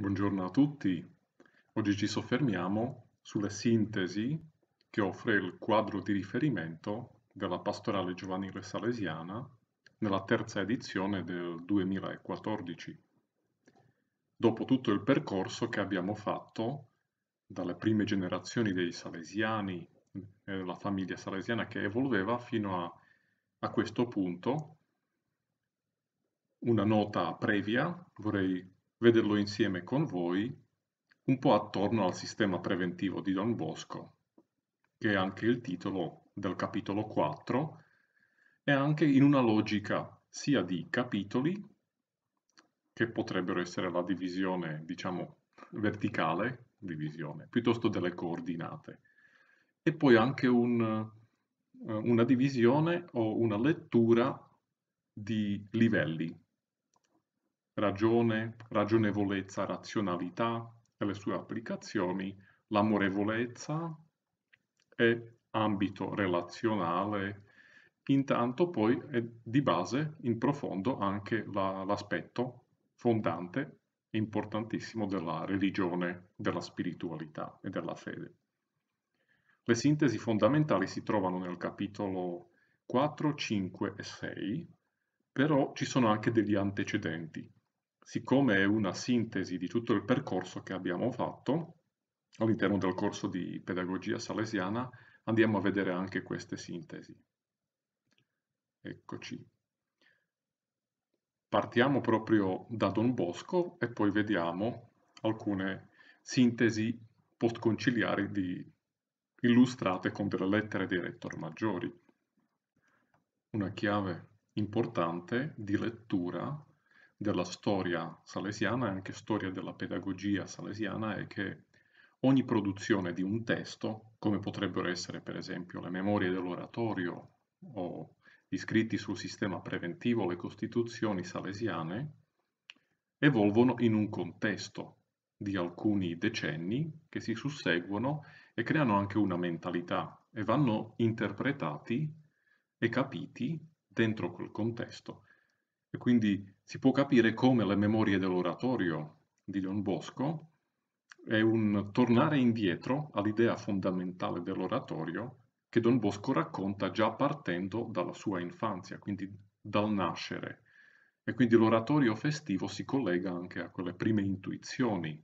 Buongiorno a tutti. Oggi ci soffermiamo sulle sintesi che offre il quadro di riferimento della pastorale giovanile salesiana nella terza edizione del 2014. Dopo tutto il percorso che abbiamo fatto dalle prime generazioni dei salesiani, eh, la famiglia salesiana che evolveva fino a, a questo punto, una nota previa, vorrei vederlo insieme con voi un po' attorno al sistema preventivo di Don Bosco, che è anche il titolo del capitolo 4, e anche in una logica sia di capitoli, che potrebbero essere la divisione, diciamo, verticale, divisione, piuttosto delle coordinate, e poi anche un, eh, una divisione o una lettura di livelli, ragione, ragionevolezza, razionalità e le sue applicazioni, l'amorevolezza e ambito relazionale, intanto poi è di base in profondo anche la, l'aspetto fondante e importantissimo della religione, della spiritualità e della fede. Le sintesi fondamentali si trovano nel capitolo 4, 5 e 6, però ci sono anche degli antecedenti siccome è una sintesi di tutto il percorso che abbiamo fatto, all'interno del corso di pedagogia salesiana andiamo a vedere anche queste sintesi. Eccoci. Partiamo proprio da Don Bosco e poi vediamo alcune sintesi postconciliari di, illustrate con delle lettere dei rettori maggiori. Una chiave importante di lettura della storia salesiana e anche storia della pedagogia salesiana è che ogni produzione di un testo, come potrebbero essere per esempio le memorie dell'oratorio o gli scritti sul sistema preventivo, le costituzioni salesiane, evolvono in un contesto di alcuni decenni che si susseguono e creano anche una mentalità e vanno interpretati e capiti dentro quel contesto. E quindi si può capire come le memorie dell'oratorio di Don Bosco è un tornare indietro all'idea fondamentale dell'oratorio che Don Bosco racconta già partendo dalla sua infanzia, quindi dal nascere. E quindi l'oratorio festivo si collega anche a quelle prime intuizioni,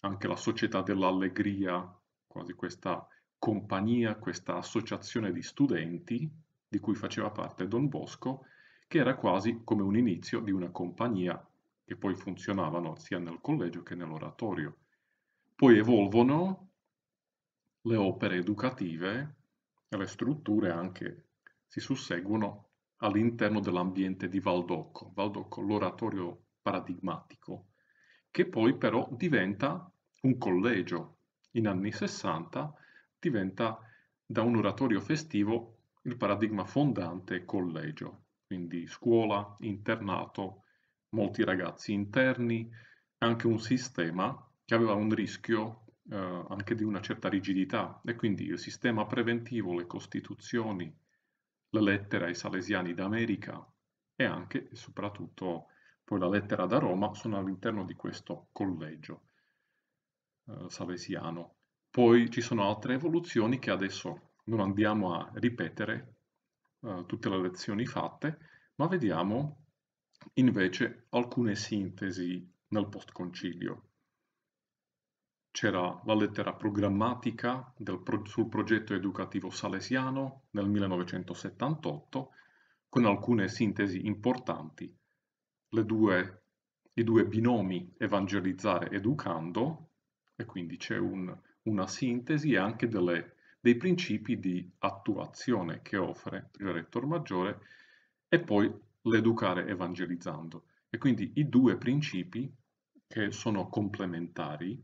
anche la società dell'allegria, quasi questa compagnia, questa associazione di studenti di cui faceva parte Don Bosco, che era quasi come un inizio di una compagnia che poi funzionavano sia nel collegio che nell'oratorio. Poi evolvono le opere educative e le strutture anche si susseguono all'interno dell'ambiente di Valdocco, Valdocco l'oratorio paradigmatico, che poi però diventa un collegio. In anni 60 diventa da un oratorio festivo il paradigma fondante collegio quindi scuola, internato, molti ragazzi interni, anche un sistema che aveva un rischio eh, anche di una certa rigidità e quindi il sistema preventivo, le costituzioni, le lettere ai salesiani d'America e anche e soprattutto poi la lettera da Roma sono all'interno di questo collegio eh, salesiano. Poi ci sono altre evoluzioni che adesso non andiamo a ripetere eh, tutte le lezioni fatte, ma vediamo invece alcune sintesi nel postconcilio. C'era la lettera programmatica del, sul progetto educativo salesiano nel 1978 con alcune sintesi importanti. Due, I due binomi evangelizzare educando, e quindi c'è un, una sintesi e anche delle dei principi di attuazione che offre il rettore maggiore e poi l'educare evangelizzando. E quindi i due principi che sono complementari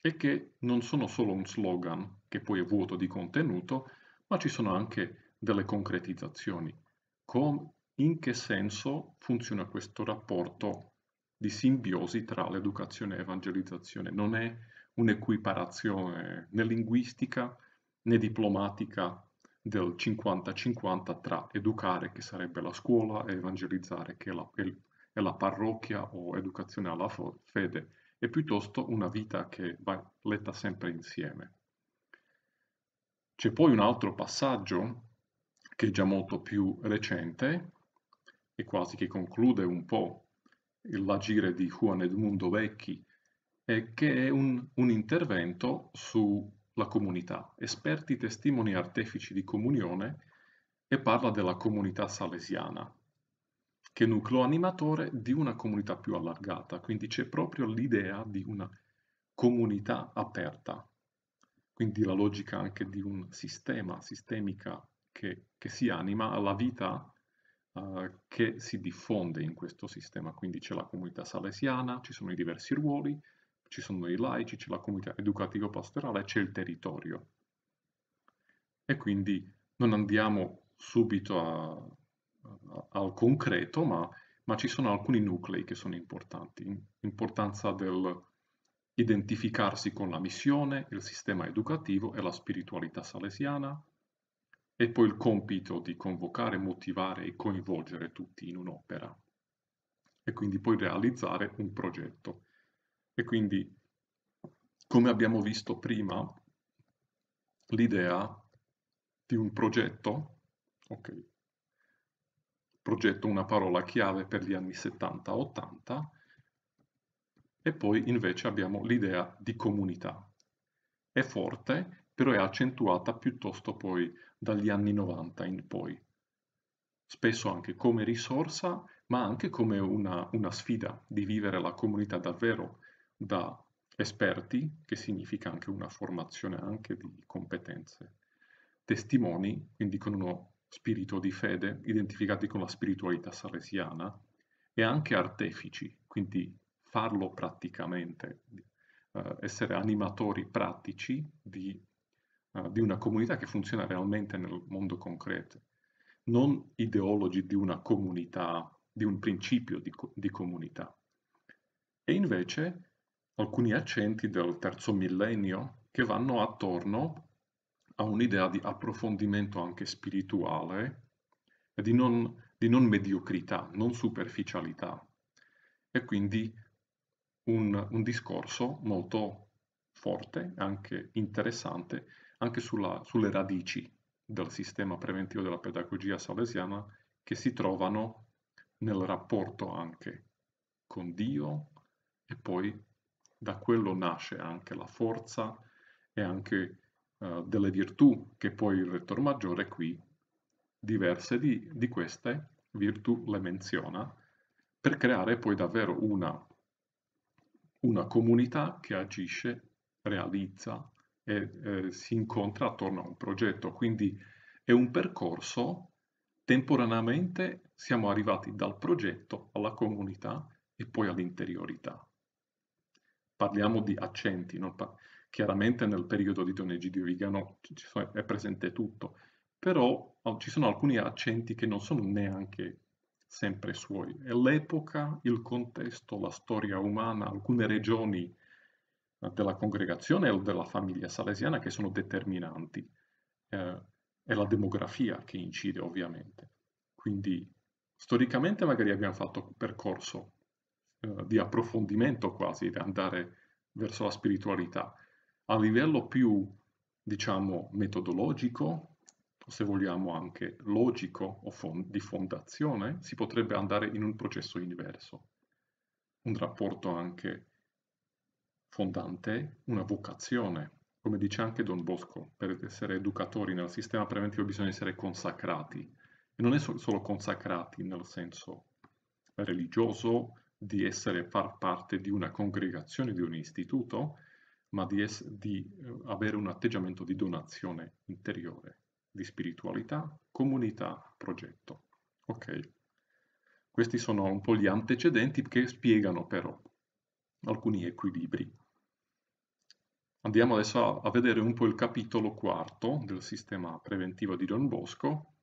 e che non sono solo un slogan che poi è vuoto di contenuto, ma ci sono anche delle concretizzazioni. Com in che senso funziona questo rapporto di simbiosi tra l'educazione e l'evangelizzazione? Non è un'equiparazione né linguistica né diplomatica del 50-50 tra educare, che sarebbe la scuola, e evangelizzare, che è la, è la parrocchia o educazione alla fede, e piuttosto una vita che va letta sempre insieme. C'è poi un altro passaggio che è già molto più recente e quasi che conclude un po' l'agire di Juan Edmundo Vecchi, e che è un, un intervento su la comunità, esperti testimoni artefici di comunione e parla della comunità salesiana, che è nucleo animatore di una comunità più allargata, quindi c'è proprio l'idea di una comunità aperta, quindi la logica anche di un sistema, sistemica che, che si anima alla vita uh, che si diffonde in questo sistema, quindi c'è la comunità salesiana, ci sono i diversi ruoli, ci sono i laici, c'è la comunità educativa pastorale c'è il territorio. E quindi non andiamo subito a, a, al concreto, ma, ma, ci sono alcuni nuclei che sono importanti. L'importanza identificarsi con la missione, il sistema educativo e la spiritualità salesiana, e poi il compito di convocare, motivare e coinvolgere tutti in un'opera e quindi poi realizzare un progetto. E quindi, come abbiamo visto prima, l'idea di un progetto, ok, progetto una parola chiave per gli anni 70-80, e poi invece abbiamo l'idea di comunità. È forte, però è accentuata piuttosto poi dagli anni 90 in poi. Spesso anche come risorsa, ma anche come una, una sfida di vivere la comunità davvero da esperti, che significa anche una formazione anche di competenze, testimoni, quindi con uno spirito di fede, identificati con la spiritualità salesiana, e anche artefici, quindi farlo praticamente, eh, essere animatori pratici di, eh, di una comunità che funziona realmente nel mondo concreto, non ideologi di una comunità, di un principio di, di comunità. E invece alcuni accenti del terzo millennio che vanno attorno a un'idea di approfondimento anche spirituale e di non, di non mediocrità, non superficialità. E quindi un, un, discorso molto forte, anche interessante, anche sulla, sulle radici del sistema preventivo della pedagogia salesiana che si trovano nel rapporto anche con Dio e poi da quello nasce anche la forza e anche eh, delle virtù che poi il rettore maggiore qui, diverse di, di queste virtù le menziona, per creare poi davvero una, una comunità che agisce, realizza e eh, si incontra attorno a un progetto. Quindi è un percorso, temporaneamente siamo arrivati dal progetto alla comunità e poi all'interiorità parliamo di accenti, par chiaramente nel periodo di Don Egidio Vigano è presente tutto, però oh, ci sono alcuni accenti che non sono neanche sempre suoi, è l'epoca, il contesto, la storia umana, alcune regioni della congregazione o della famiglia salesiana che sono determinanti, eh, è la demografia che incide ovviamente. Quindi storicamente magari abbiamo fatto un percorso eh, di approfondimento quasi, di andare verso la spiritualità. A livello più, diciamo, metodologico, se vogliamo anche logico o fond di fondazione, si potrebbe andare in un processo inverso, un rapporto anche fondante, una vocazione. Come dice anche Don Bosco, per essere educatori nel sistema preventivo bisogna essere consacrati. E non è so solo consacrati nel senso religioso, di essere far parte di una congregazione, di un istituto, ma di, es- di eh, avere un atteggiamento di donazione interiore, di spiritualità, comunità, progetto. Ok? Questi sono un po' gli antecedenti che spiegano però alcuni equilibri. Andiamo adesso a, vedere un po' il capitolo quarto del sistema preventivo di Don Bosco,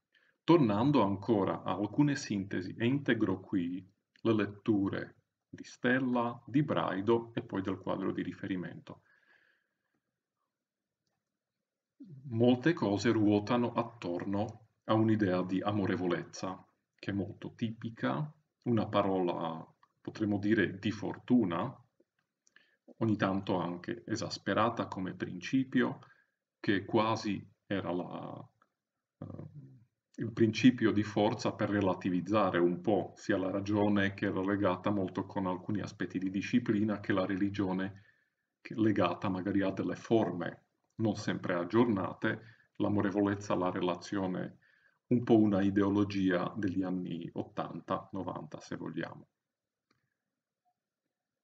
tornando ancora a alcune sintesi e integro qui le letture di Stella, di Braido e poi del quadro di riferimento. Molte cose ruotano attorno a un'idea di amorevolezza, che è molto tipica, una parola potremmo dire di fortuna, ogni tanto anche esasperata come principio, che quasi era la, eh, il principio di forza per relativizzare un po' sia la ragione che era legata molto con alcuni aspetti di disciplina che la religione legata magari a delle forme non sempre aggiornate, l'amorevolezza alla relazione un po' una ideologia degli anni 80-90 se vogliamo.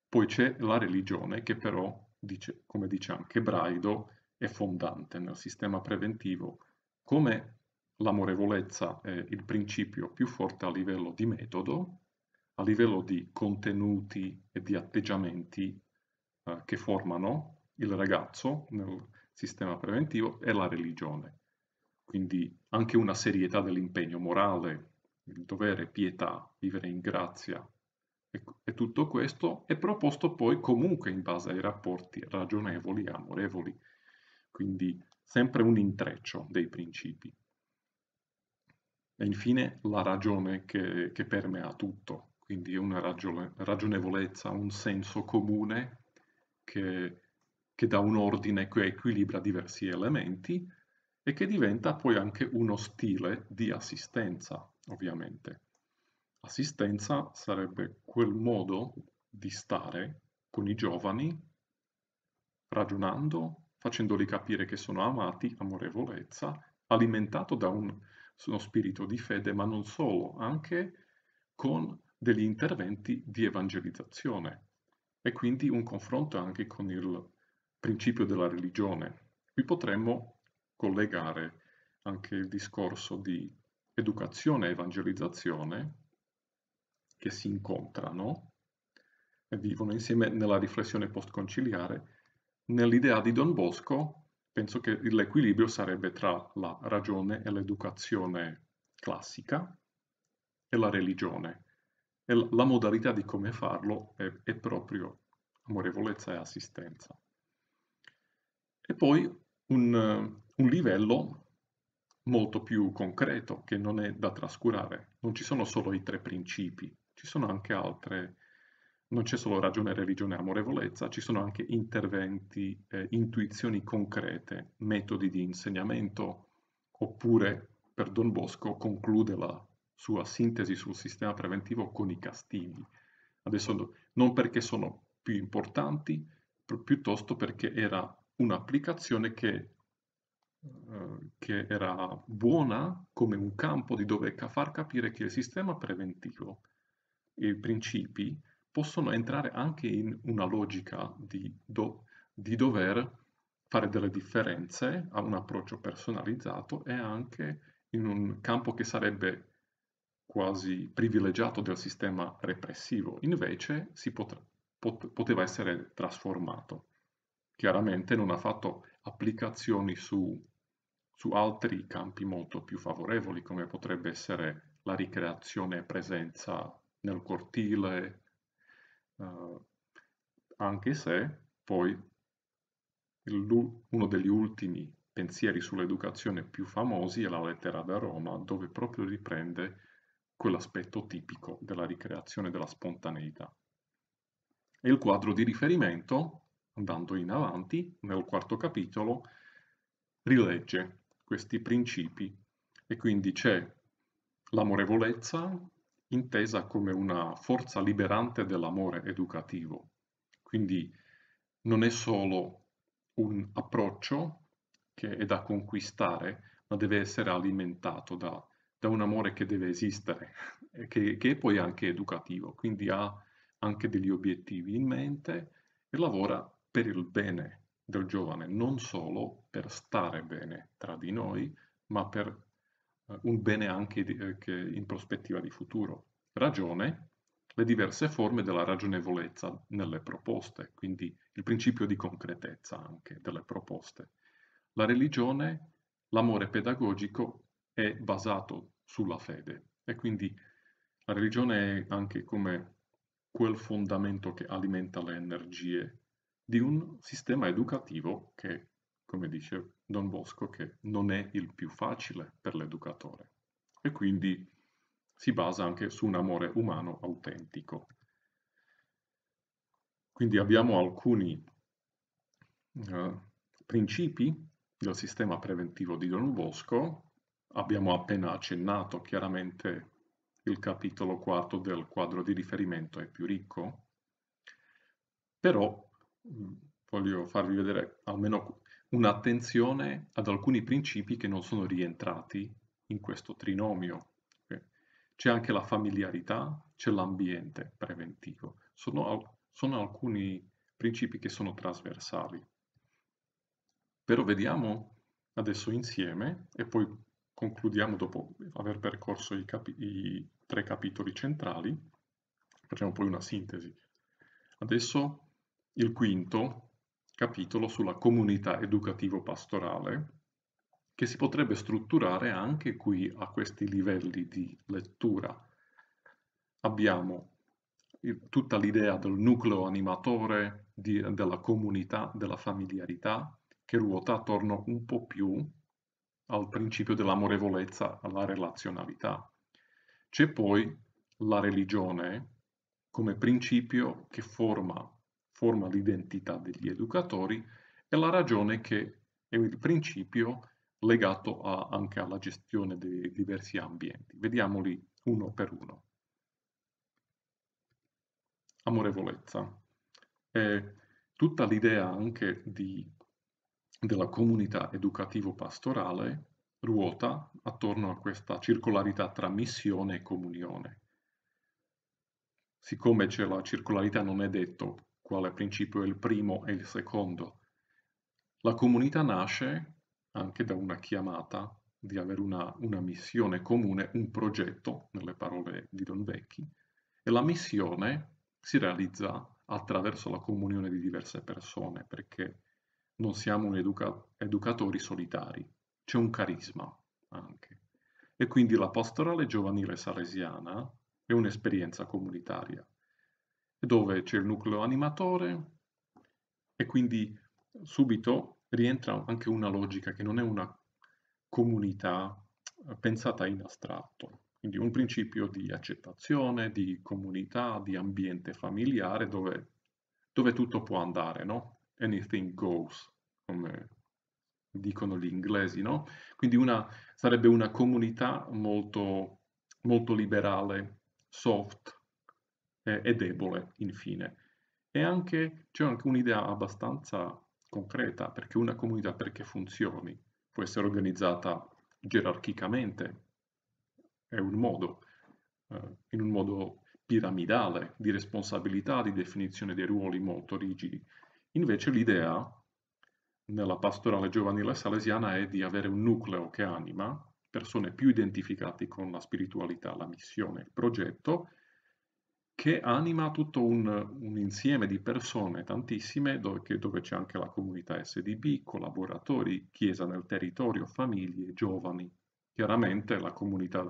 Poi c'è la religione che però, dice, come dice anche Braido, è fondante nel sistema preventivo come l'amorevolezza è il principio più forte a livello di metodo, a livello di contenuti e di atteggiamenti eh, che formano il ragazzo nel sistema preventivo e la religione. Quindi anche una serietà dell'impegno morale, il dovere, pietà, vivere in grazia e, e tutto questo è proposto poi comunque in base ai rapporti ragionevoli e amorevoli. Quindi sempre un intreccio dei principi. E infine la ragione che, che permea tutto, quindi una ragione, ragionevolezza, un senso comune che, che dà un ordine che equilibra diversi elementi e che diventa poi anche uno stile di assistenza, ovviamente. Assistenza sarebbe quel modo di stare con i giovani, ragionando, facendoli capire che sono amati, amorevolezza, alimentato da un lo spirito di fede, ma non solo, anche con degli interventi di evangelizzazione e quindi un confronto anche con il principio della religione. Qui potremmo collegare anche il discorso di educazione e evangelizzazione che si incontrano e vivono insieme nella riflessione postconciliare nell'idea di Don Bosco penso che l'equilibrio sarebbe tra la ragione e l'educazione classica e la religione. E la modalità di come farlo è, è proprio amorevolezza e assistenza. E poi un, un livello molto più concreto che non è da trascurare. Non ci sono solo i tre principi, ci sono anche altre non c'è solo ragione, religione e amorevolezza, ci sono anche interventi, eh, intuizioni concrete, metodi di insegnamento, oppure, per Don Bosco, conclude la sua sintesi sul sistema preventivo con i castigli. Adesso non perché sono più importanti, piuttosto perché era un'applicazione che, eh, che era buona come un campo di dove far capire che il sistema preventivo, e i principi, possono entrare anche in una logica di, do, di dover fare delle differenze a un approccio personalizzato e anche in un campo che sarebbe quasi privilegiato del sistema repressivo, invece si potre, pot, poteva essere trasformato. Chiaramente non ha fatto applicazioni su, su altri campi molto più favorevoli, come potrebbe essere la ricreazione e presenza nel cortile eh, anche se poi uno degli ultimi pensieri sull'educazione più famosi è la lettera da Roma, dove proprio riprende quell'aspetto tipico della ricreazione della spontaneità. E il quadro di riferimento, andando in avanti, nel quarto capitolo, rilegge questi principi e quindi c'è l'amorevolezza intesa come una forza liberante dell'amore educativo. Quindi non è solo un approccio che è da conquistare, ma deve essere alimentato da, da un amore che deve esistere, che, che, è poi anche educativo, quindi ha anche degli obiettivi in mente e lavora per il bene del giovane, non solo per stare bene tra di noi, ma per un bene anche di, eh, in prospettiva di futuro. Ragione, le diverse forme della ragionevolezza nelle proposte, quindi il principio di concretezza anche delle proposte. La religione, l'amore pedagogico è basato sulla fede e quindi la religione è anche come quel fondamento che alimenta le energie di un sistema educativo che come dice Don Bosco, che non è il più facile per l'educatore e quindi si basa anche su un amore umano autentico. Quindi abbiamo alcuni eh, principi del sistema preventivo di Don Bosco, abbiamo appena accennato chiaramente il capitolo quarto del quadro di riferimento è più ricco, però mm, voglio farvi vedere almeno un'attenzione ad alcuni principi che non sono rientrati in questo trinomio. Eh, c'è anche la familiarità, c'è l'ambiente preventivo. Sono, sono alcuni principi che sono trasversali. Però vediamo adesso insieme e poi concludiamo dopo aver percorso i, capi i tre capitoli centrali, facciamo poi una sintesi. Adesso il quinto, capitolo sulla comunità educativo-pastorale che si potrebbe strutturare anche qui a questi livelli di lettura. Abbiamo tutta l'idea del nucleo animatore, di, della comunità, della familiarità, che ruota attorno un po' più al principio dell'amorevolezza, alla relazionalità. C'è poi la religione come principio che forma forma l'identità degli educatori e la ragione che è il principio legato a, anche alla gestione dei diversi ambienti. Vediamoli uno per uno. Amorevolezza. Eh, tutta l'idea anche di, della comunità educativo-pastorale ruota attorno a questa circolarità tra missione e comunione. Siccome c'è la circolarità non è detto quale principio è il primo e il secondo. La comunità nasce anche da una chiamata di avere una, una missione comune, un progetto, nelle parole di Don Vecchi, e la missione si realizza attraverso la comunione di diverse persone, perché non siamo educa- educatori solitari, c'è un carisma anche. E quindi la pastorale giovanile salesiana è un'esperienza comunitaria dove c'è il nucleo animatore e quindi subito rientra anche una logica che non è una comunità eh, pensata in astratto, quindi un principio di accettazione, di comunità, di ambiente familiare dove, dove tutto può andare, no? Anything goes, come dicono gli inglesi, no? Quindi una, sarebbe una comunità molto, molto liberale, soft, eh, è debole, infine. E anche, c'è anche un'idea abbastanza concreta perché una comunità perché funzioni può essere organizzata gerarchicamente, è un modo, eh, in un modo piramidale di responsabilità, di definizione dei ruoli molto rigidi. Invece l'idea nella pastorale giovanile salesiana è di avere un nucleo che anima persone più identificate con la spiritualità, la missione, il progetto che anima tutto un, un insieme di persone, tantissime, dove, dove c'è anche la comunità SDB, collaboratori, chiesa nel territorio, famiglie, giovani. Chiaramente la comunità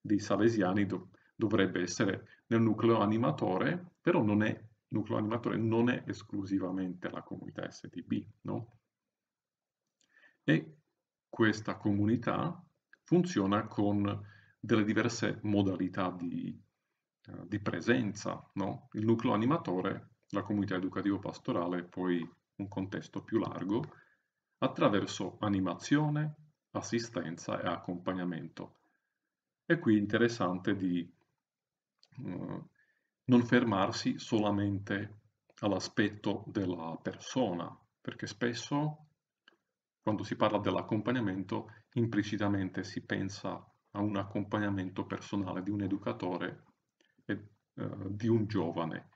dei salesiani do, dovrebbe essere nel nucleo animatore, però non è nucleo animatore non è esclusivamente la comunità SDB, no? E questa comunità funziona con delle diverse modalità di, eh, di presenza, no? il nucleo animatore, la comunità educativo-pastorale, poi un contesto più largo, attraverso animazione, assistenza e accompagnamento. È qui interessante di eh, non fermarsi solamente all'aspetto della persona, perché spesso quando si parla dell'accompagnamento implicitamente si pensa a un accompagnamento personale di un educatore eh, di un giovane.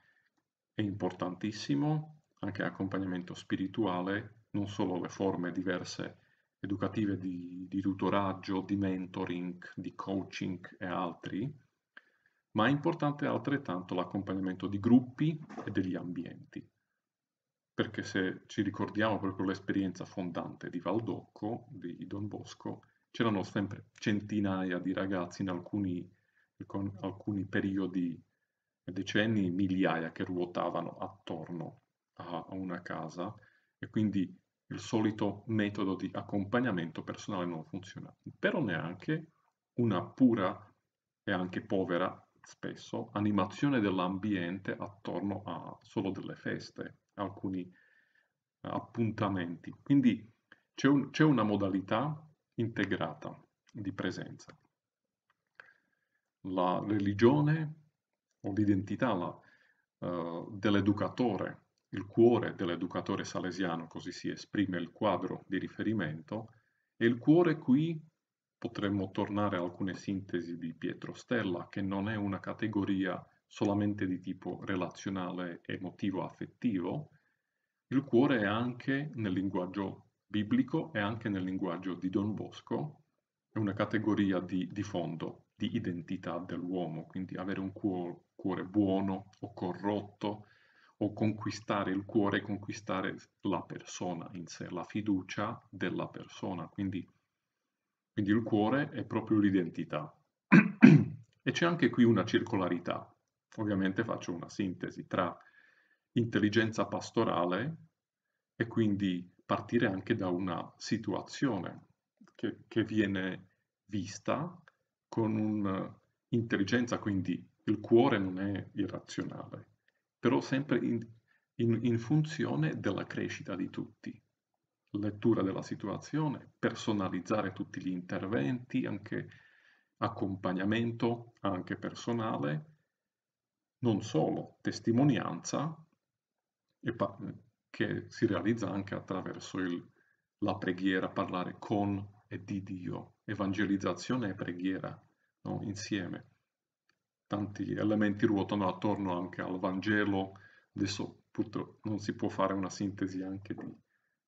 È importantissimo anche l'accompagnamento spirituale, non solo le forme diverse educative di, di tutoraggio, di mentoring, di coaching e altri, ma è importante altrettanto l'accompagnamento di gruppi e degli ambienti. Perché se ci ricordiamo proprio l'esperienza fondante di Valdocco, di Don Bosco, c'erano sempre centinaia di ragazzi in alcuni con alcuni periodi, decenni, migliaia che ruotavano attorno a, una casa e quindi il solito metodo di accompagnamento personale non funziona, però neanche una pura e anche povera spesso animazione dell'ambiente attorno a solo delle feste, alcuni appuntamenti. Quindi c'è un, una modalità integrata di presenza la religione o l'identità la, uh, dell'educatore, il cuore dell'educatore salesiano, così si esprime il quadro di riferimento, e il cuore qui potremmo tornare a alcune sintesi di Pietro Stella, che non è una categoria solamente di tipo relazionale, emotivo, affettivo, il cuore è anche nel linguaggio biblico e anche nel linguaggio di Don Bosco, è una categoria di, di fondo, di identità dell'uomo, quindi avere un cuore buono o corrotto o conquistare il cuore, conquistare la persona in sé, la fiducia della persona. Quindi, quindi il cuore è proprio l'identità. e c'è anche qui una circolarità. Ovviamente faccio una sintesi tra intelligenza pastorale e quindi partire anche da una situazione che, che viene vista con un'intelligenza, quindi il cuore non è irrazionale, però sempre in, in, in funzione della crescita di tutti. Lettura della situazione, personalizzare tutti gli interventi, anche accompagnamento, anche personale, non solo testimonianza, che si realizza anche attraverso il, la preghiera, parlare con e di Dio, evangelizzazione e preghiera no? insieme. Tanti elementi ruotano attorno anche al Vangelo, adesso purtroppo non si può fare una sintesi anche di,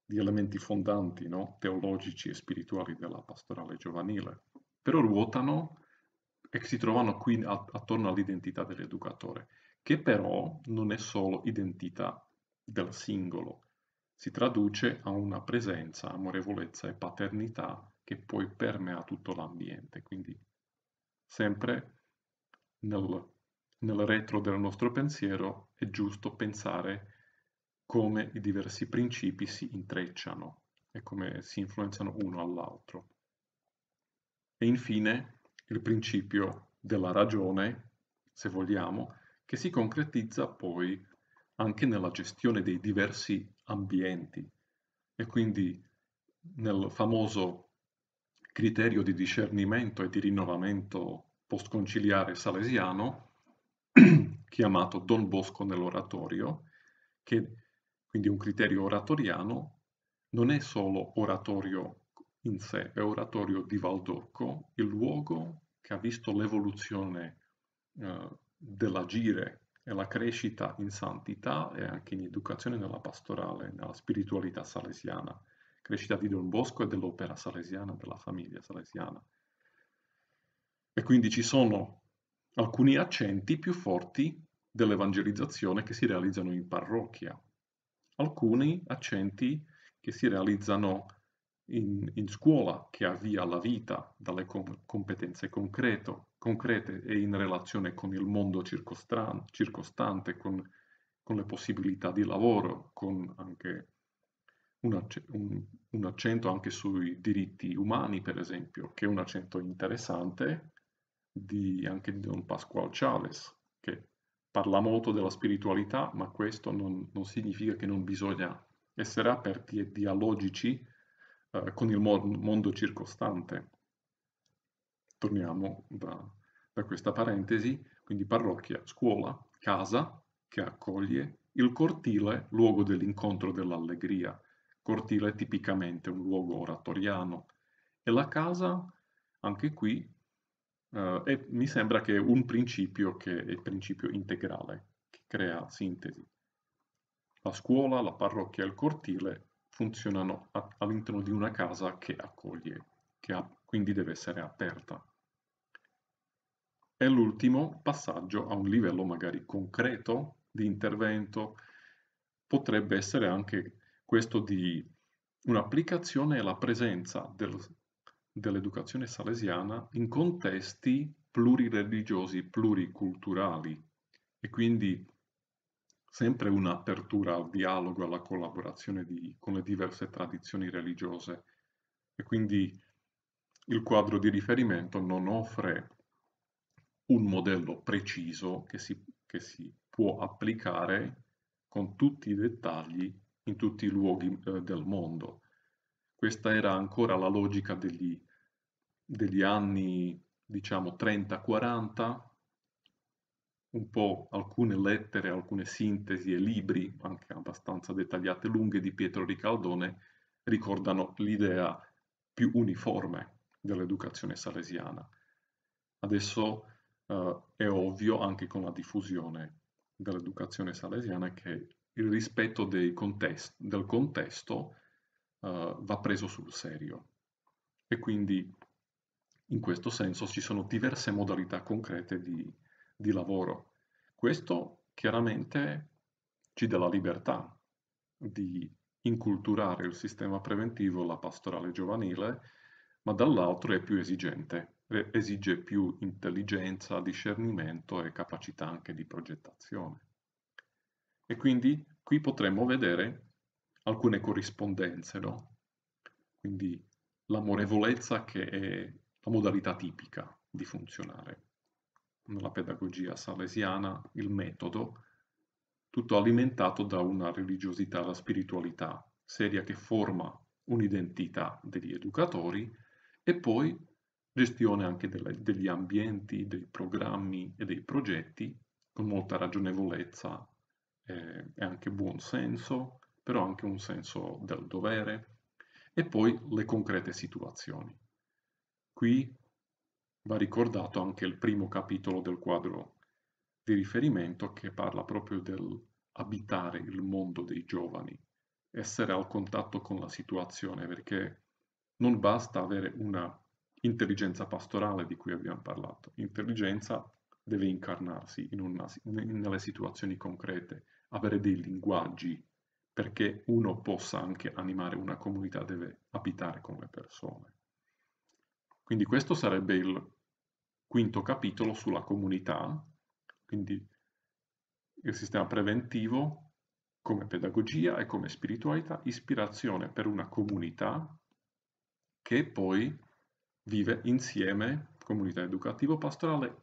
di elementi fondanti no? teologici e spirituali della pastorale giovanile, però ruotano e si trovano qui attorno all'identità dell'educatore, che però non è solo identità del singolo, si traduce a una presenza, amorevolezza e paternità che poi permea tutto l'ambiente. Quindi sempre nel, nel retro del nostro pensiero è giusto pensare come i diversi principi si intrecciano e come si influenzano uno all'altro. E infine il principio della ragione, se vogliamo, che si concretizza poi anche nella gestione dei diversi ambienti e quindi nel famoso criterio di discernimento e di rinnovamento postconciliare salesiano chiamato Don Bosco nell'oratorio, che quindi un criterio oratoriano non è solo oratorio in sé, è oratorio di Valdocco, il luogo che ha visto l'evoluzione eh, dell'agire nella crescita in santità e anche in educazione nella pastorale, nella spiritualità salesiana, crescita di Don Bosco e dell'opera salesiana, della famiglia salesiana. E quindi ci sono alcuni accenti più forti dell'evangelizzazione che si realizzano in parrocchia, alcuni accenti che si realizzano in, in scuola, che avvia la vita dalle com- competenze concrete, concrete e in relazione con il mondo circostante, con, con le possibilità di lavoro, con anche un, acc un, un, accento anche sui diritti umani, per esempio, che è un accento interessante di, anche di Don Pasqual Chavez, che parla molto della spiritualità, ma questo non, non significa che non bisogna essere aperti e dialogici eh, con il mondo circostante torniamo da, da questa parentesi, quindi parrocchia, scuola, casa che accoglie, il cortile, luogo dell'incontro dell'allegria, cortile è tipicamente un luogo oratoriano, e la casa, anche qui, eh, è, mi sembra che è un principio che è il principio integrale, che crea sintesi. La scuola, la parrocchia e il cortile funzionano all'interno di una casa che accoglie, che ha, quindi deve essere aperta è l'ultimo passaggio a un livello magari concreto di intervento. Potrebbe essere anche questo di un'applicazione alla presenza del, dell'educazione salesiana in contesti plurireligiosi, pluriculturali e quindi sempre un'apertura al dialogo, alla collaborazione di, con le diverse tradizioni religiose e quindi il quadro di riferimento non offre un modello preciso che si, che si può applicare con tutti i dettagli in tutti i luoghi eh, del mondo. Questa era ancora la logica degli, degli anni, diciamo, 30-40, un po' alcune lettere, alcune sintesi e libri, anche abbastanza dettagliate, e lunghe, di Pietro Ricaldone, ricordano l'idea più uniforme dell'educazione salesiana. Adesso eh, è ovvio anche con la diffusione dell'educazione salesiana che il rispetto contest del contesto eh, va preso sul serio. E quindi in questo senso ci sono diverse modalità concrete di, di lavoro. Questo chiaramente ci dà la libertà di inculturare il sistema preventivo, la pastorale giovanile, ma dall'altro è più esigente esige più intelligenza, discernimento e capacità anche di progettazione. E quindi qui potremmo vedere alcune corrispondenze, no? Quindi l'amorevolezza che è la modalità tipica di funzionare. Nella pedagogia salesiana il metodo, tutto alimentato da una religiosità, la spiritualità seria che forma un'identità degli educatori e poi gestione anche delle, degli ambienti, dei programmi e dei progetti con molta ragionevolezza eh, e anche buon senso, però anche un senso del dovere e poi le concrete situazioni. Qui va ricordato anche il primo capitolo del quadro di riferimento che parla proprio del abitare il mondo dei giovani, essere al contatto con la situazione, perché non basta avere una Intelligenza pastorale di cui abbiamo parlato. Intelligenza deve incarnarsi in una, in, nelle situazioni concrete, avere dei linguaggi perché uno possa anche animare una comunità, deve abitare con le persone. Quindi questo sarebbe il quinto capitolo sulla comunità, quindi il sistema preventivo come pedagogia e come spiritualità, ispirazione per una comunità che poi vive insieme, comunità educativo-pastorale,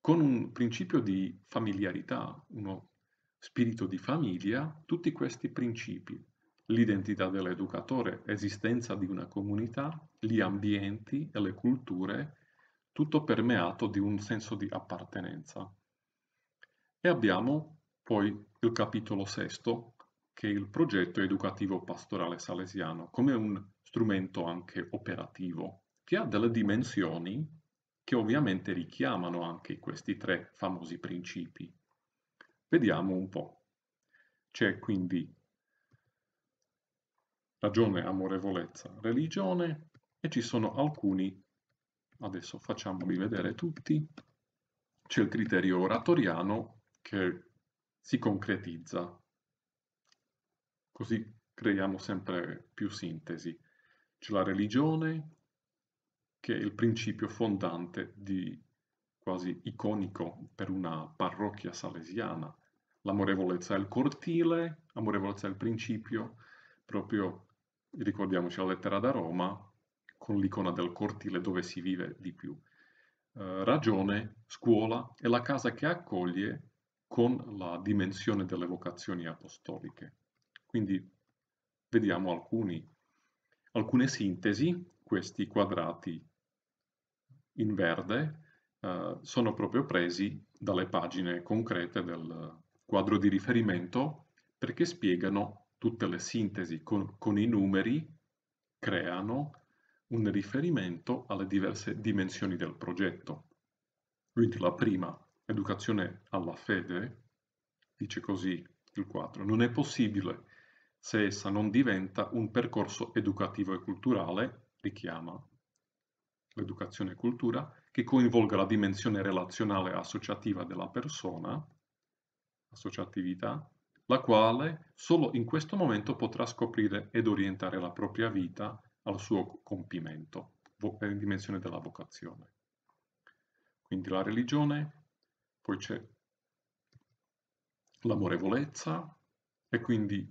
con un principio di familiarità, uno spirito di famiglia, tutti questi principi, l'identità dell'educatore, esistenza di una comunità, gli ambienti e le culture, tutto permeato di un senso di appartenenza. E abbiamo poi il capitolo sesto, che è il progetto educativo pastorale salesiano, come un strumento anche operativo che ha delle dimensioni che ovviamente richiamano anche questi tre famosi principi. Vediamo un po'. C'è quindi ragione, amorevolezza, religione e ci sono alcuni, adesso facciamoli vedere tutti, c'è il criterio oratoriano che si concretizza. Così creiamo sempre più sintesi. C'è la religione, che è il principio fondante di, quasi iconico per una parrocchia salesiana. L'amorevolezza è il cortile, amorevolezza è il principio, proprio ricordiamoci la lettera da Roma con l'icona del cortile dove si vive di più. Eh, ragione, scuola è la casa che accoglie con la dimensione delle vocazioni apostoliche. Quindi vediamo alcuni, alcune sintesi, questi quadrati in verde eh, sono proprio presi dalle pagine concrete del quadro di riferimento perché spiegano tutte le sintesi con, con i numeri, creano un riferimento alle diverse dimensioni del progetto. Quindi la prima, educazione alla fede, dice così il quadro, non è possibile se essa non diventa un percorso educativo e culturale, richiama l'educazione e cultura, che coinvolga la dimensione relazionale associativa della persona, associatività, la quale solo in questo momento potrà scoprire ed orientare la propria vita al suo compimento, eh, in dimensione della vocazione. Quindi la religione, poi c'è l'amorevolezza e quindi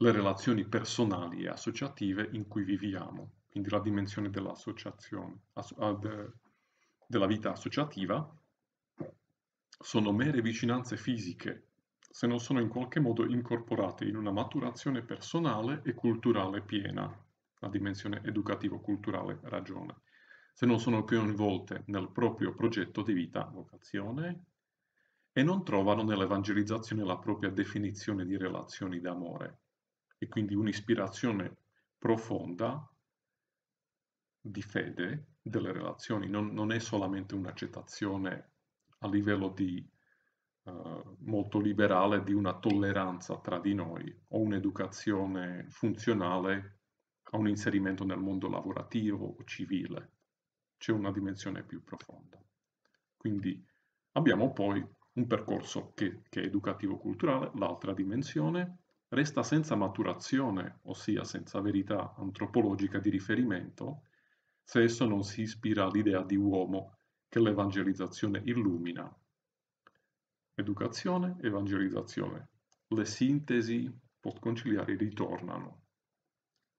le relazioni personali e associative in cui viviamo, quindi la dimensione dell'associazione, ah, della vita associativa, sono mere vicinanze fisiche, se non sono in qualche modo incorporate in una maturazione personale e culturale piena, la dimensione educativo-culturale ragione, se non sono coinvolte nel proprio progetto di vita, vocazione, e non trovano nell'evangelizzazione la propria definizione di relazioni d'amore, e quindi un'ispirazione profonda di fede delle relazioni, non, non è solamente un'accettazione a livello di, uh, molto liberale di una tolleranza tra di noi o un'educazione funzionale a un inserimento nel mondo lavorativo o civile. C'è una dimensione più profonda. Quindi abbiamo poi un percorso che, che è educativo-culturale, l'altra dimensione, resta senza maturazione, ossia senza verità antropologica di riferimento, se esso non si ispira all'idea di uomo che l'evangelizzazione illumina. Educazione, evangelizzazione. Le sintesi postconciliari ritornano.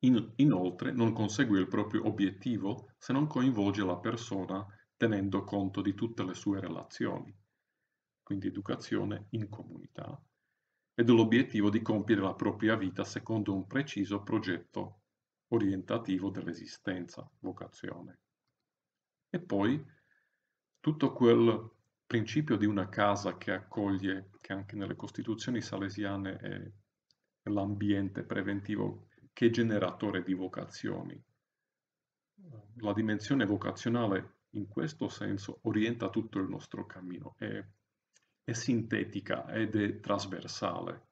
In, inoltre non consegue il proprio obiettivo se non coinvolge la persona tenendo conto di tutte le sue relazioni, quindi educazione in comunità, e dell'obiettivo di compiere la propria vita secondo un preciso progetto orientativo dell'esistenza, vocazione. E poi tutto quel principio di una casa che accoglie, che anche nelle costituzioni salesiane è l'ambiente preventivo, che è generatore di vocazioni. La dimensione vocazionale in questo senso orienta tutto il nostro cammino, è, è sintetica ed è trasversale.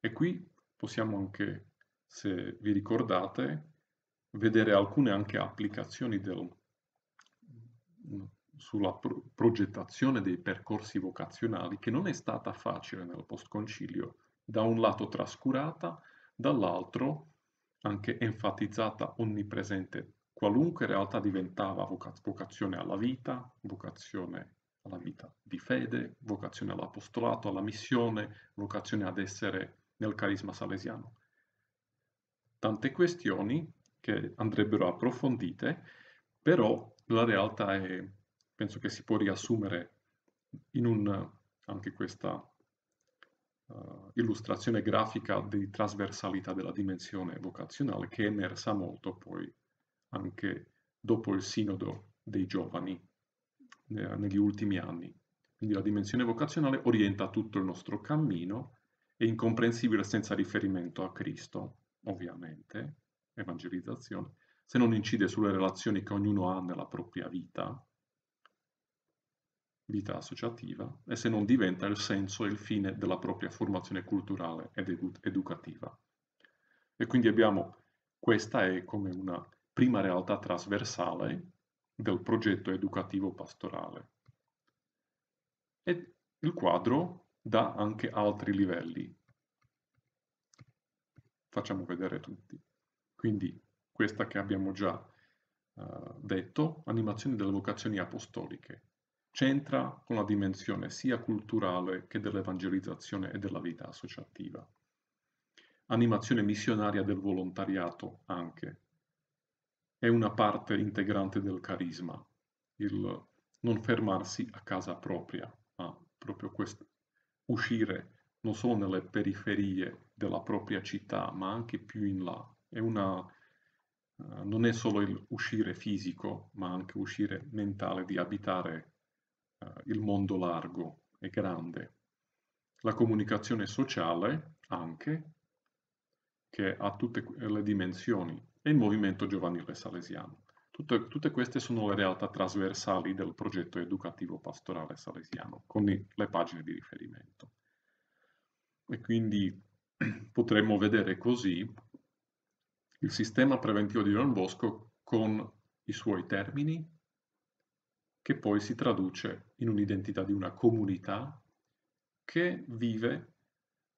E qui possiamo anche, se vi ricordate, vedere alcune anche applicazioni del, mm, sulla pro progettazione dei percorsi vocazionali che non è stata facile nel postconcilio, da un lato trascurata, dall'altro anche enfatizzata onnipresente. Qualunque realtà diventava voca vocazione alla vita, vocazione alla vita di fede, vocazione all'apostolato, alla missione, vocazione ad essere nel carisma salesiano. Tante questioni che andrebbero approfondite, però la realtà è, penso che si può riassumere in un, anche questa uh, illustrazione grafica di trasversalità della dimensione vocazionale che è emersa molto poi anche dopo il sinodo dei giovani eh, negli ultimi anni. Quindi la dimensione vocazionale orienta tutto il nostro cammino, è incomprensibile senza riferimento a Cristo, ovviamente, evangelizzazione, se non incide sulle relazioni che ognuno ha nella propria vita, vita associativa, e se non diventa il senso e il fine della propria formazione culturale ed educativa. E quindi abbiamo questa è come una prima realtà trasversale del progetto educativo pastorale. E il quadro dà anche altri livelli. Facciamo vedere tutti. Quindi questa che abbiamo già eh, detto, animazione delle vocazioni apostoliche, c'entra con la dimensione sia culturale che dell'evangelizzazione e della vita associativa. Animazione missionaria del volontariato anche. È una parte integrante del carisma, il non fermarsi a casa propria, ma proprio questo, uscire non solo nelle periferie della propria città, ma anche più in là, è una, uh, non è solo il uscire fisico, ma anche uscire mentale di abitare uh, il mondo largo e grande. La comunicazione sociale anche, che ha tutte le dimensioni, e il movimento giovanile salesiano. Tutte, tutte, queste sono le realtà trasversali del progetto educativo pastorale salesiano, con le pagine di riferimento. E quindi potremmo vedere così il sistema preventivo di Don Bosco con i suoi termini, che poi si traduce in un'identità di una comunità che vive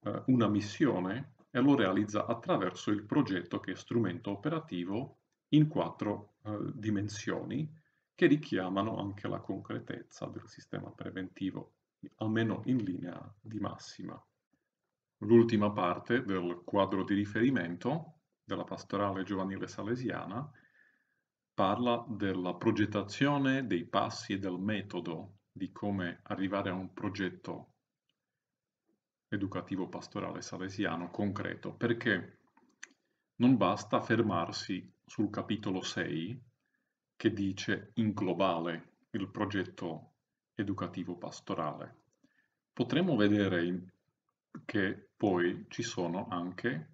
eh, una missione e lo realizza attraverso il progetto che è strumento operativo in quattro eh, dimensioni che richiamano anche la concretezza del sistema preventivo, almeno in linea di massima. L'ultima parte del quadro di riferimento della pastorale giovanile salesiana, parla della progettazione dei passi e del metodo di come arrivare a un progetto educativo pastorale salesiano concreto, perché non basta fermarsi sul capitolo 6 che dice in globale il progetto educativo pastorale. Potremmo vedere che poi ci sono anche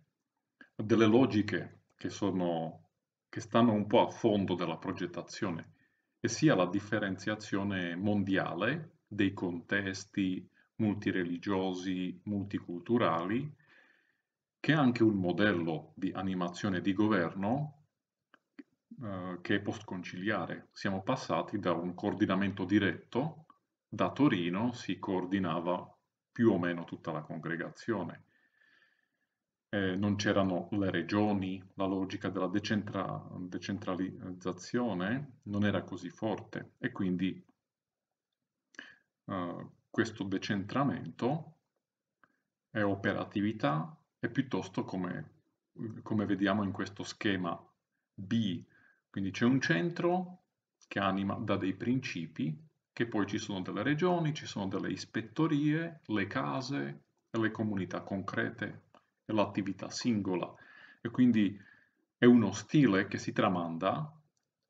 delle logiche che, sono, che stanno un po' a fondo della progettazione, e sia la differenziazione mondiale dei contesti multireligiosi, multiculturali, che è anche un modello di animazione di governo eh, che è postconciliare. Siamo passati da un coordinamento diretto, da Torino si coordinava più o meno tutta la congregazione, eh, non c'erano le regioni, la logica della decentra decentralizzazione non era così forte e quindi eh, questo decentramento e operatività è piuttosto come, come vediamo in questo schema B, quindi c'è un centro che anima da dei principi, che poi ci sono delle regioni, ci sono delle ispettorie, le case, le comunità concrete, l'attività singola e quindi è uno stile che si tramanda,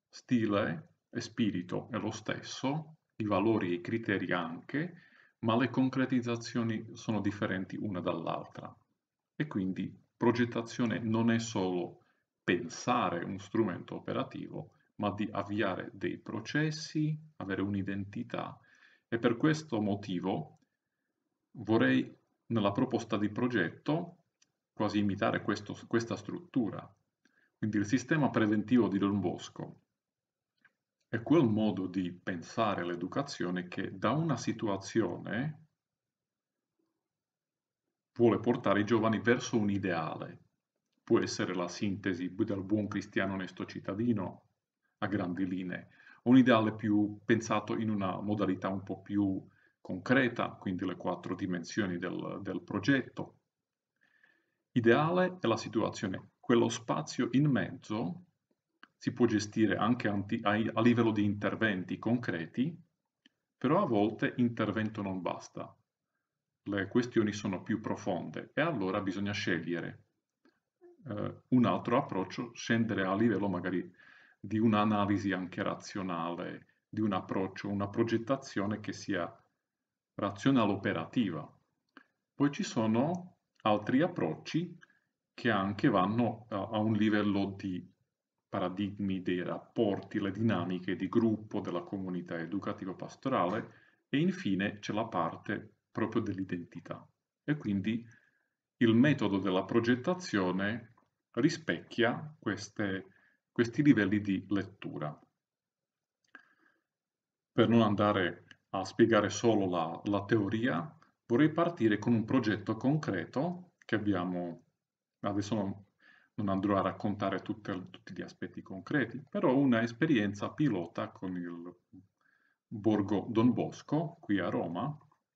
stile e spirito è lo stesso, i valori e i criteri anche, ma le concretizzazioni sono differenti una dall'altra. E quindi progettazione non è solo pensare un strumento operativo, ma di avviare dei processi, avere un'identità e per questo motivo vorrei nella proposta di progetto quasi imitare questo, questa struttura. Quindi il sistema preventivo di Don Bosco è quel modo di pensare l'educazione che da una situazione vuole portare i giovani verso un ideale. Può essere la sintesi del buon cristiano onesto cittadino, a grandi linee, un ideale più pensato in una modalità un po' più concreta, quindi le quattro dimensioni del, del progetto, Ideale è la situazione, quello spazio in mezzo si può gestire anche a livello di interventi concreti, però a volte intervento non basta. Le questioni sono più profonde e allora bisogna scegliere eh, un altro approccio, scendere a livello magari di un'analisi anche razionale, di un approccio, una progettazione che sia razionale operativa. Poi ci sono altri approcci che anche vanno a un livello di paradigmi dei rapporti, le dinamiche di gruppo della comunità educativa pastorale e infine c'è la parte proprio dell'identità. E quindi il metodo della progettazione rispecchia queste, questi livelli di lettura. Per non andare a spiegare solo la, la teoria, vorrei partire con un progetto concreto che abbiamo, adesso non, non andrò a raccontare tutte, tutti gli aspetti concreti, però una esperienza pilota con il borgo Don Bosco, qui a Roma,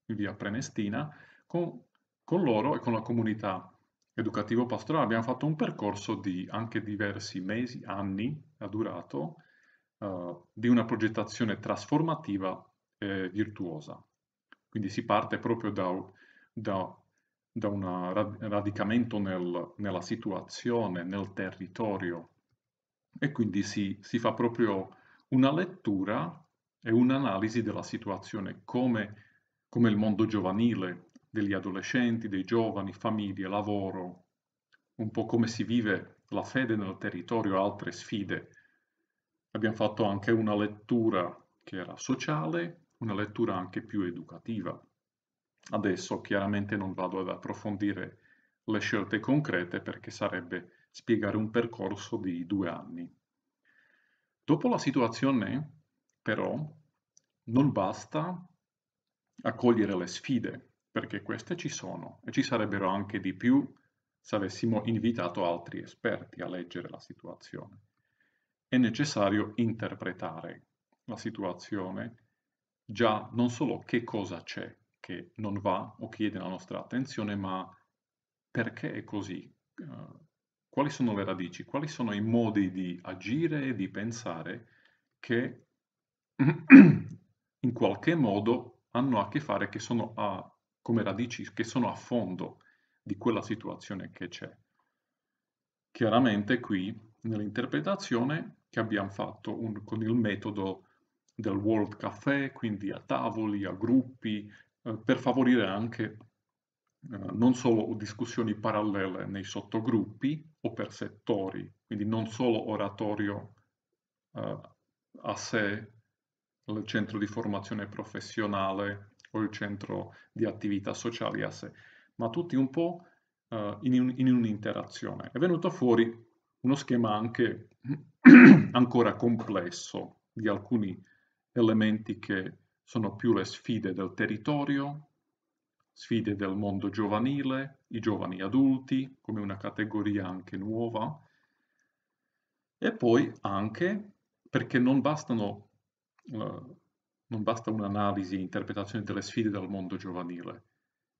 in via Prenestina, con, con loro e con la comunità educativo pastorale abbiamo fatto un percorso di anche diversi mesi, anni, ha durato, uh, di una progettazione trasformativa e eh, virtuosa. Quindi si parte proprio da, da, da un radicamento nel, nella situazione, nel territorio e quindi si, si fa proprio una lettura e un'analisi della situazione, come, come il mondo giovanile, degli adolescenti, dei giovani, famiglie, lavoro, un po' come si vive la fede nel territorio altre sfide. Abbiamo fatto anche una lettura che era sociale, una lettura anche più educativa. Adesso chiaramente non vado ad approfondire le scelte concrete perché sarebbe spiegare un percorso di due anni. Dopo la situazione, però, non basta accogliere le sfide, perché queste ci sono e ci sarebbero anche di più se avessimo invitato altri esperti a leggere la situazione. È necessario interpretare la situazione già non solo che cosa c'è che non va o chiede la nostra attenzione, ma perché è così, eh, quali sono le radici, quali sono i modi di agire e di pensare che in qualche modo hanno a che fare, che sono a, come radici, che sono a fondo di quella situazione che c'è. Chiaramente qui nell'interpretazione che abbiamo fatto un, con il metodo del World Café, quindi a tavoli, a gruppi, eh, per favorire anche eh, non solo discussioni parallele nei sottogruppi o per settori, quindi non solo oratorio eh, a sé, il centro di formazione professionale o il centro di attività sociali a sé, ma tutti un po' eh, in, in un'interazione. È venuto fuori uno schema anche ancora complesso di alcuni elementi che sono più le sfide del territorio, sfide del mondo giovanile, i giovani adulti, come una categoria anche nuova, e poi anche perché non, bastano, eh, non basta un'analisi e interpretazione delle sfide del mondo giovanile,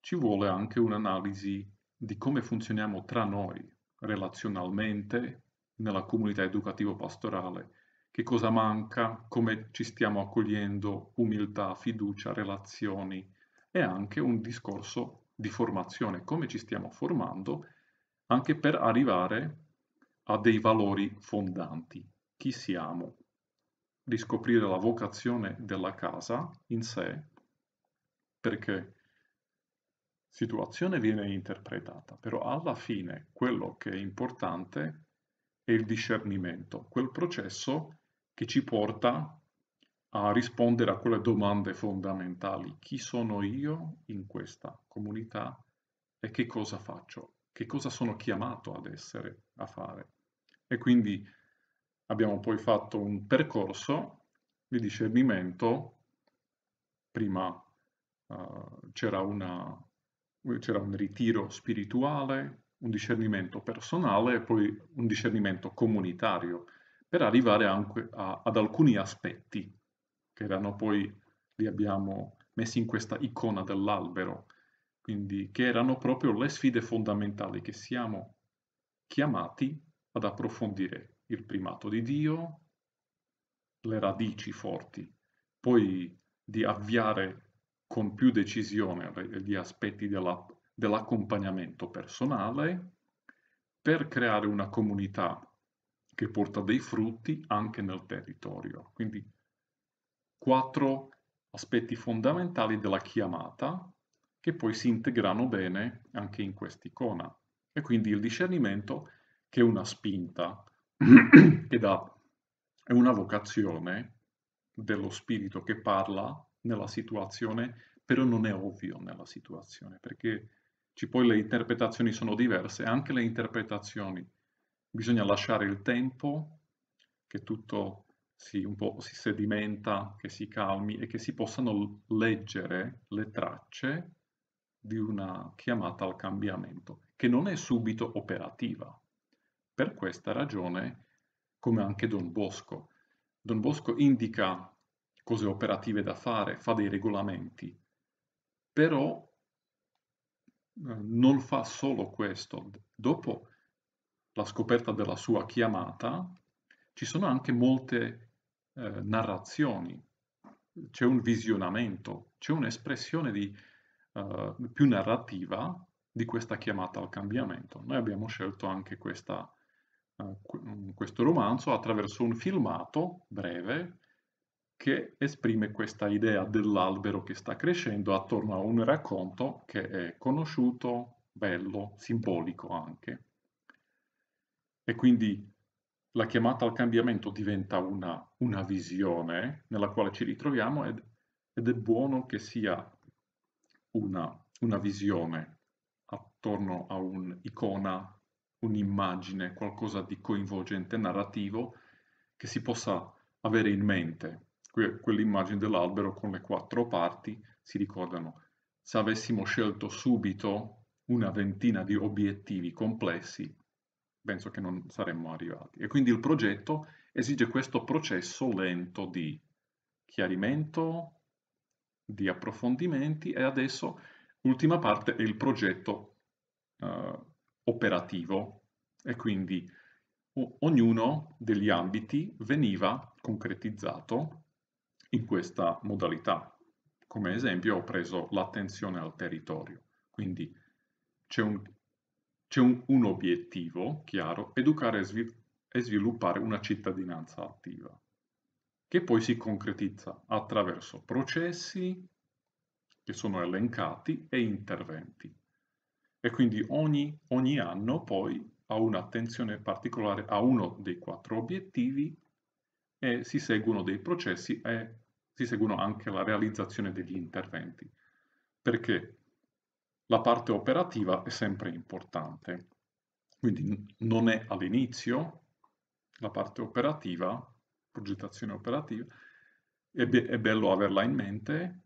ci vuole anche un'analisi di come funzioniamo tra noi, relazionalmente, nella comunità educativo-pastorale, che cosa manca, come ci stiamo accogliendo, umiltà, fiducia, relazioni e anche un discorso di formazione, come ci stiamo formando anche per arrivare a dei valori fondanti, chi siamo, riscoprire la vocazione della casa in sé, perché situazione viene interpretata, però alla fine quello che è importante è il discernimento, quel processo che ci porta a rispondere a quelle domande fondamentali. Chi sono io in questa comunità e che cosa faccio? Che cosa sono chiamato ad essere, a fare? E quindi abbiamo poi fatto un percorso di discernimento. Prima uh, c'era un ritiro spirituale, un discernimento personale e poi un discernimento comunitario per arrivare anche a, ad alcuni aspetti che erano poi, li abbiamo messi in questa icona dell'albero, quindi che erano proprio le sfide fondamentali che siamo chiamati ad approfondire. Il primato di Dio, le radici forti, poi di avviare con più decisione gli aspetti dell'accompagnamento personale per creare una comunità che porta dei frutti anche nel territorio. Quindi quattro aspetti fondamentali della chiamata che poi si integrano bene anche in quest'icona. E quindi il discernimento che è una spinta, che dà, è una vocazione dello spirito che parla nella situazione, però non è ovvio nella situazione, perché ci, poi le interpretazioni sono diverse, anche le interpretazioni bisogna lasciare il tempo che tutto si, un po' si sedimenta, che si calmi e che si possano leggere le tracce di una chiamata al cambiamento, che non è subito operativa. Per questa ragione, come anche Don Bosco, Don Bosco indica cose operative da fare, fa dei regolamenti, però eh, non fa solo questo. Dopo la scoperta della sua chiamata, ci sono anche molte eh, narrazioni, c'è un visionamento, c'è un'espressione eh, più narrativa di questa chiamata al cambiamento. Noi abbiamo scelto anche questa, eh, mm, questo romanzo attraverso un filmato breve che esprime questa idea dell'albero che sta crescendo attorno a un racconto che è conosciuto, bello, simbolico anche. E quindi la chiamata al cambiamento diventa una, una visione nella quale ci ritroviamo ed, ed è buono che sia una, una visione attorno a un'icona, un'immagine, qualcosa di coinvolgente, narrativo, che si possa avere in mente. Que quell'immagine dell'albero con le quattro parti si ricordano. Se avessimo scelto subito una ventina di obiettivi complessi, penso che non saremmo arrivati. E quindi il progetto esige questo processo lento di chiarimento, di approfondimenti e adesso l'ultima parte è il progetto eh, operativo e quindi ognuno degli ambiti veniva concretizzato in questa modalità. Come esempio ho preso l'attenzione al territorio, quindi c'è un c'è un, un, obiettivo chiaro, educare e, svil e sviluppare una cittadinanza attiva, che poi si concretizza attraverso processi che sono elencati e interventi. E quindi ogni, ogni anno poi ha un'attenzione particolare a uno dei quattro obiettivi e si seguono dei processi e si seguono anche la realizzazione degli interventi. Perché la parte operativa è sempre importante, quindi non è all'inizio la parte operativa, progettazione operativa, è, be è bello averla in mente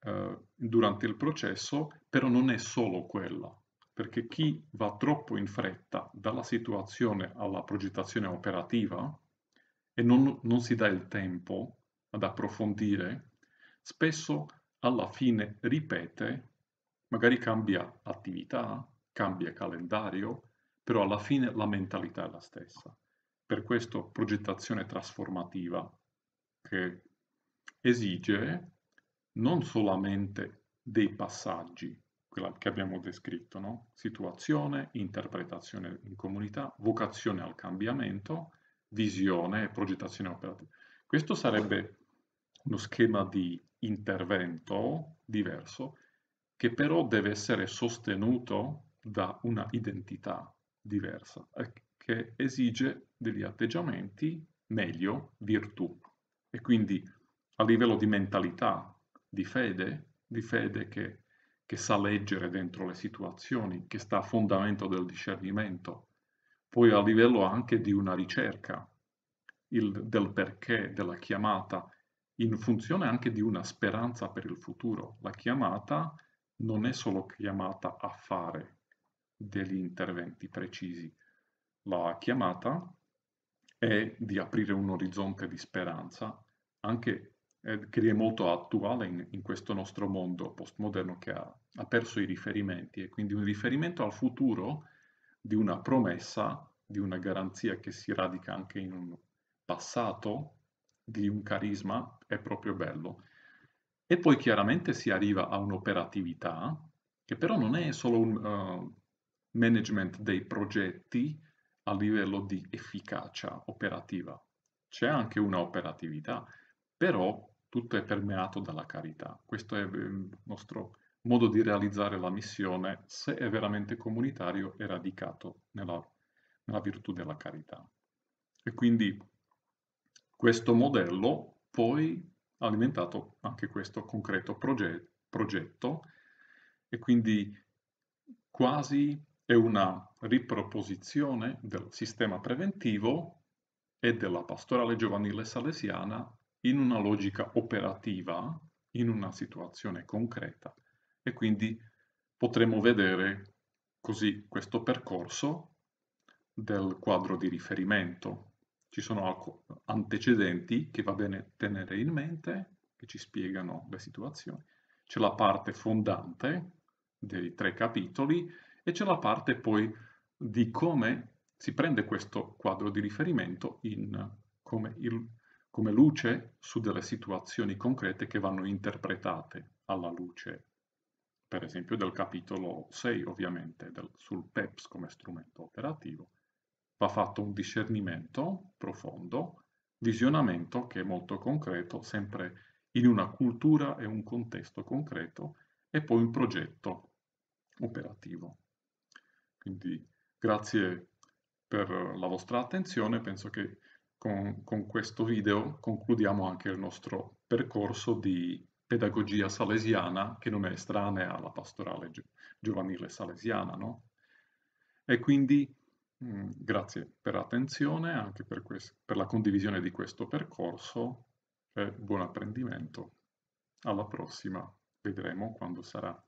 eh, durante il processo, però non è solo quella, perché chi va troppo in fretta dalla situazione alla progettazione operativa e non, non si dà il tempo ad approfondire, spesso alla fine ripete magari cambia attività, cambia calendario, però alla fine la mentalità è la stessa. Per questo progettazione trasformativa che esige non solamente dei passaggi che abbiamo descritto, no? situazione, interpretazione in comunità, vocazione al cambiamento, visione e progettazione operativa. Questo sarebbe uno schema di intervento diverso che però deve essere sostenuto da una identità diversa, eh, che esige degli atteggiamenti meglio virtù. E quindi a livello di mentalità, di fede, di fede che, che sa leggere dentro le situazioni, che sta a fondamento del discernimento, poi a livello anche di una ricerca il, del perché, della chiamata, in funzione anche di una speranza per il futuro. La chiamata non è solo chiamata a fare degli interventi precisi, la chiamata è di aprire un orizzonte di speranza, anche eh, che è molto attuale in, in questo nostro mondo postmoderno che ha, ha perso i riferimenti e quindi un riferimento al futuro di una promessa, di una garanzia che si radica anche in un passato, di un carisma, è proprio bello. E poi chiaramente si arriva a un'operatività che però non è solo un uh, management dei progetti a livello di efficacia operativa, c'è anche una operatività, però tutto è permeato dalla carità. Questo è ehm, il nostro modo di realizzare la missione se è veramente comunitario e radicato nella, nella virtù della carità. E quindi questo modello poi ha alimentato anche questo concreto proget progetto e quindi quasi è una riproposizione del sistema preventivo e della pastorale giovanile salesiana in una logica operativa, in una situazione concreta e quindi potremo vedere così questo percorso del quadro di riferimento ci sono antecedenti che va bene tenere in mente, che ci spiegano le situazioni, c'è la parte fondante dei tre capitoli e c'è la parte poi di come si prende questo quadro di riferimento in, come, il, come luce su delle situazioni concrete che vanno interpretate alla luce, per esempio del capitolo 6 ovviamente, del, sul PEPS come strumento operativo, va fatto un discernimento profondo, visionamento che è molto concreto, sempre in una cultura e un contesto concreto, e poi un progetto operativo. Quindi grazie per la vostra attenzione, penso che con, con, questo video concludiamo anche il nostro percorso di pedagogia salesiana che non è estranea alla pastorale gio giovanile salesiana, no? E quindi Mm, grazie per l'attenzione, anche per, per la condivisione di questo percorso e buon apprendimento. Alla prossima, vedremo quando sarà.